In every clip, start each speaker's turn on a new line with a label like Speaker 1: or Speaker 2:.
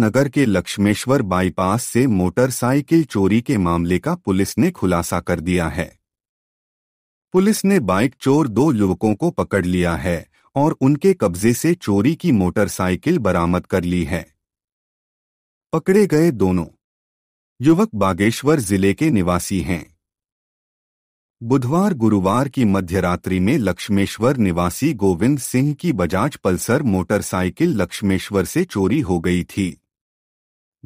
Speaker 1: नगर के लक्ष्मेश्वर बाईपास से मोटरसाइकिल चोरी के मामले का पुलिस ने खुलासा कर दिया है पुलिस ने बाइक चोर दो युवकों को पकड़ लिया है और उनके कब्जे से चोरी की मोटरसाइकिल बरामद कर ली है पकड़े गए दोनों युवक बागेश्वर जिले के निवासी हैं बुधवार गुरुवार की मध्यरात्रि में लक्ष्मेश्वर निवासी गोविंद सिंह की बजाज पल्सर मोटरसाइकिल लक्ष्मेश्वर से चोरी हो गई थी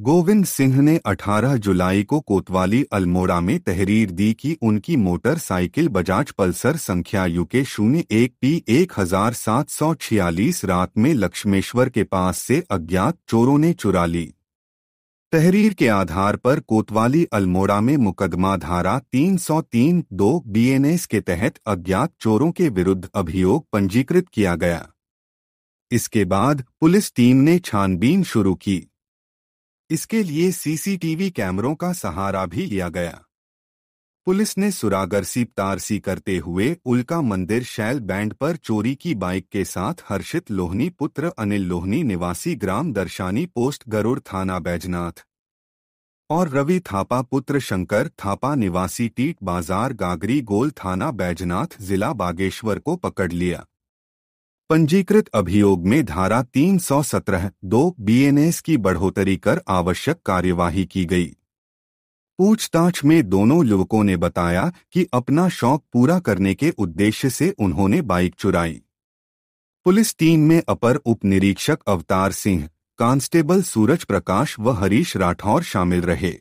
Speaker 1: गोविंद सिंह ने 18 जुलाई को कोतवाली अल्मोड़ा में तहरीर दी कि उनकी मोटरसाइकिल बजाज पल्सर संख्या यू के शून्य एक पी एक हजार सात सौ छियालीस रात में लक्ष्मेश्वर के पास से अज्ञात चोरों ने चुरा ली तहरीर के आधार पर कोतवाली अल्मोड़ा में मुकदमा धारा 303 दो बीएनएस के तहत अज्ञात चोरों के विरुद्ध अभियोग पंजीकृत किया गया इसके बाद पुलिस टीम ने छानबीन शुरू की इसके लिए सीसीटीवी कैमरों का सहारा भी लिया गया पुलिस ने सुरागरसी तारसी करते हुए उल्का मंदिर शैल बैंड पर चोरी की बाइक के साथ हर्षित लोहनी पुत्र अनिल लोहनी निवासी ग्राम दर्शानी पोस्ट गरुड़ थाना बैजनाथ और रवि थापा पुत्र शंकर थापा निवासी टीट बाजार गागरी गोल थाना बैजनाथ जिला बागेश्वर को पकड़ लिया पंजीकृत अभियोग में धारा 317 दो बीएनएस की बढ़ोतरी कर आवश्यक कार्यवाही की गई पूछताछ में दोनों युवकों ने बताया कि अपना शौक पूरा करने के उद्देश्य से उन्होंने बाइक चुराई पुलिस टीम में अपर उप निरीक्षक अवतार सिंह कांस्टेबल सूरज प्रकाश व हरीश राठौर शामिल रहे